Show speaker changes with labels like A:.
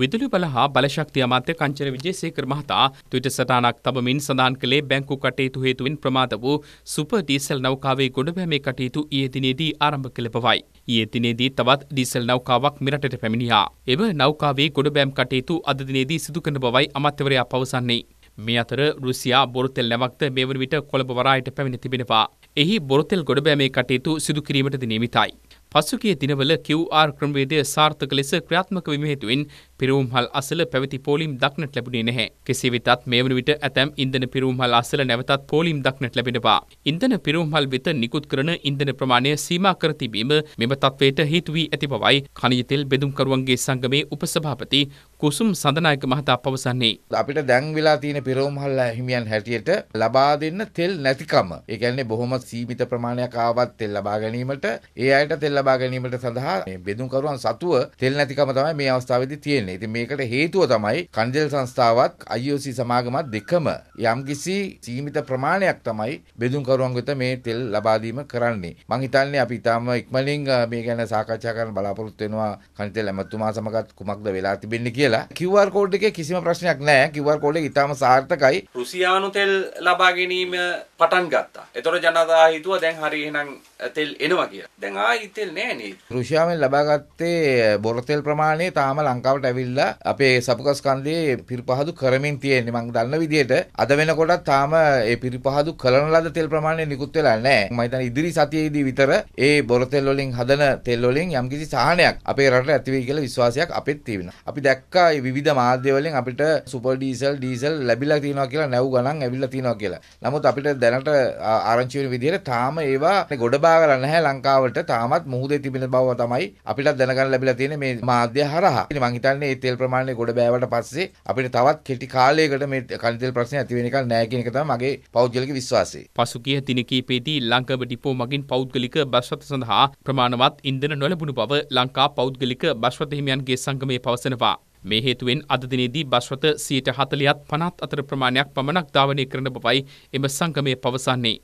A: විදුලි බල හා බලශක්ති අමාත්‍ය කංචන විජේසේකර මහතා ට්විටර් සටහනක් තබමින් සඳහන් කළේ බැංකු කටයුතු හේතුවෙන් ප්‍රමාද වූ සුපර් ඩීසල් නෞකාවේ ගොඩබැමේ කටයුතු ඊයේ දිනේදී ආරම්භ කළ බවයි. ඊයේ දිනේදී තවත් ඩීසල් නෞකාවක් මෙරටට පැමිණියා. එම නෞකාවේ ගොඩබැම් කටයුතු අද දිනේදී සිදු කරන බවයි අමාත්‍යවරයා පවසන්නේ. මේ අතර රුසියා බොරුතෙල් නැවක්ද මේ වන විට කොළඹ වරායට පැමිණ තිබෙනවා. එහි බොරුතෙල් ගොඩබෑමේ කටයුතු සිදු කිරීමටද නියමිතයි. පසුගිය දිනවල QR ක්‍රමවේදය සාර්ථක ලෙස ක්‍රියාත්මක වීම හේතුවෙන් පිරවුම්හල් අසල පැවති පෝලීම් දක්නට ලැබුණේ නැහැ. කෙසේ වෙතත් මේ වන විට ඇතැම් ඉන්ධන පිරවුම්හල් අසල නැවතත් පෝලීම් දක්නට ලැබෙනවා. ඉන්ධන පිරවුම්හල් වෙත නිකුත් කරන ඉන්ධන ප්‍රමාණය සීමා කර තිබීම මෙම තත්ත්වයට හේතු වී ඇති බවයි කණිජ තෙල් බෙදුම්කරුවන්ගේ සංගමේ උපසභාපති කුසුම් සඳනායක මහතා පවසන්නේ.
B: අපිට දැන් වෙලා තියෙන පෙරෝමහල්ලා හිමියන් හැටියට ලබා දෙන්න තෙල් නැතිකම. ඒ කියන්නේ බොහොම සීමිත ප්‍රමාණයක් ආවත් තෙල් ලබා ගැනීමට, ඒ අයට තෙල් ලබා ගැනීමට සඳහා මේ බෙදුම්කරුවන් සතුව තෙල් නැතිකම තමයි මේ අවස්ථාවේදී තියෙන්නේ. ඉතින් මේකට හේතුව තමයි කන්දෙල් සංස්ථාවත් IOC සමාගමත් දෙකම යම්කිසි සීමිත ප්‍රමාණයක් තමයි බෙදුම්කරුවන් වෙත මේ තෙල් ලබා දීම කරන්නේ. මං හිතන්නේ අපි ඊටාම ඉක්මනින් මේ ගැන සාකච්ඡා කරන්න බලාපොරොත්තු වෙනවා කන්දෙල් ඇමතුමා සමගත් කුමක්ද වෙලා තිබෙන්නේ කියලා. කියලා QR කෝඩ් එකේ කිසිම ප්‍රශ්නයක් නැහැ QR කෝඩ් එක ඉතාම සාර්ථකයි
A: රුසියානු තෙල් ලබා ගැනීම පටන් ගත්තා එතකොට ජනතා හිතුවා දැන් හරි එහෙනම් තෙල් එනවා කියලා දැන් ආයි තෙල් නැහැ නේ
B: රුසියාවෙන් ලබාගත්තේ බොර තෙල් ප්‍රමාණය තාම ලංකාවට ඇවිල්ලා අපේ සපුකස් කන්දේ පිරිපහදු කරමින් තියෙන්නේ මම දන්න විදිහට අද වෙනකොටත් තාම ඒ පිරිපහදු කරන ලද තෙල් ප්‍රමාණය නිකුත් වෙලා නැහැ මම හිතන්නේ ඉදිරි සතියේදී විතර ඒ බොර තෙල් වලින් හදන තෙල් වලින් යම්කිසි සාහනයක් අපේ රටට ඇති වෙයි කියලා විශ්වාසයක් අපිත් තියෙනවා අපි දැක්ක දැක්කා විධ මාධ්‍යවලින් අපිට සුපර් ඩීසල් ඩීසල් ලැබිලා තියෙනවා කියලා නැව් ගණන් ඇවිල්ලා තියෙනවා කියලා. නමුත් අපිට දැනට ආරංචි වෙන විදිහට තාම ඒවා ගොඩබාගලා නැහැ ලංකාවට. තාමත් මුහුදේ තිබෙන බව තමයි අපිට දැනගන්න ලැබිලා තියෙන්නේ මේ මාධ්‍ය හරහා. ඉතින් මං හිතන්නේ මේ තෙල් ප්‍රමාණය ගොඩ බෑවට පස්සේ අපිට තවත් කෙටි කාලයකට මේ කනිතෙල් ප්‍රශ්නේ ඇති වෙන එකක් නැහැ කියන එක තමයි මගේ පෞද්ගලික විශ්වාසය.
A: පසුගිය දින කිහිපෙදී ලංකව ඩිපෝ මගින් පෞද්ගලික බස් රථ සඳහා ප්‍රමාණවත් ඉන්ධන නොලැබුණු බව ලංකා පෞද්ගලික බස් රථ හිමියන්ගේ සංගමයේ පවසනවා. මේ හේතුවෙන් අද දිනේදී බස්වත 140ත් 50ත් අතර ප්‍රමාණයක් පමණක් ධාවනය කරන බවයි එම සංගමය පවසන්නේ.